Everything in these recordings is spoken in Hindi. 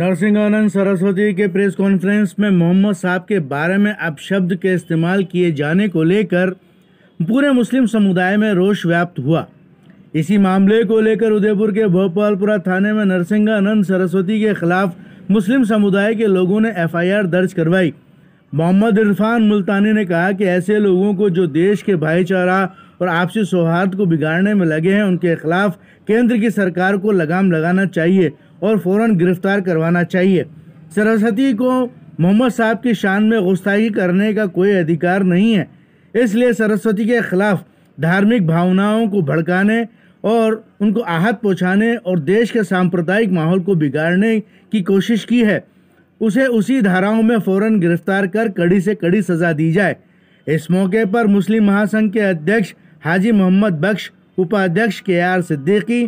नरसिंहानंद सरस्वती के प्रेस कॉन्फ्रेंस में मोहम्मद साहब के बारे में अपशब्द के इस्तेमाल किए जाने को लेकर पूरे मुस्लिम समुदाय में रोष व्याप्त हुआ इसी मामले को लेकर उदयपुर के भोपालपुरा थाने में नरसिंहानंद सरस्वती के खिलाफ मुस्लिम समुदाय के लोगों ने एफआईआर दर्ज करवाई मोहम्मद इरफान मुल्तानी ने कहा कि ऐसे लोगों को जो देश के भाईचारा और आपसी सौहार्द को बिगाड़ने में लगे हैं उनके खिलाफ केंद्र की सरकार को लगाम लगाना चाहिए और फौरन गिरफ्तार करवाना चाहिए सरस्वती को मोहम्मद साहब की शान में गुस्ताखी करने का कोई अधिकार नहीं है इसलिए सरस्वती के खिलाफ धार्मिक भावनाओं को भड़काने और उनको आहत पहुंचाने और देश के सांप्रदायिक माहौल को बिगाड़ने की कोशिश की है उसे उसी धाराओं में फौरन गिरफ्तार कर कड़ी से कड़ी सज़ा दी जाए इस मौके पर मुस्लिम महासंघ के अध्यक्ष हाजी मोहम्मद बख्श उपाध्यक्ष के आर सिद्दीकी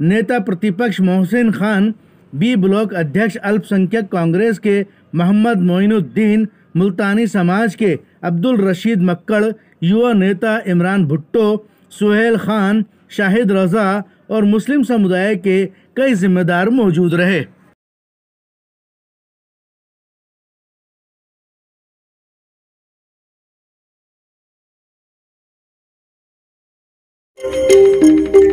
नेता प्रतिपक्ष मोहसिन खान बी ब्लॉक अध्यक्ष अल्पसंख्यक कांग्रेस के मोहम्मद मोइनुद्दीन मुल्तानी समाज के अब्दुल रशीद मक्कड़ युवा नेता इमरान भुट्टो सुहेल खान शाहिद रजा और मुस्लिम समुदाय के कई जिम्मेदार मौजूद रहे thank you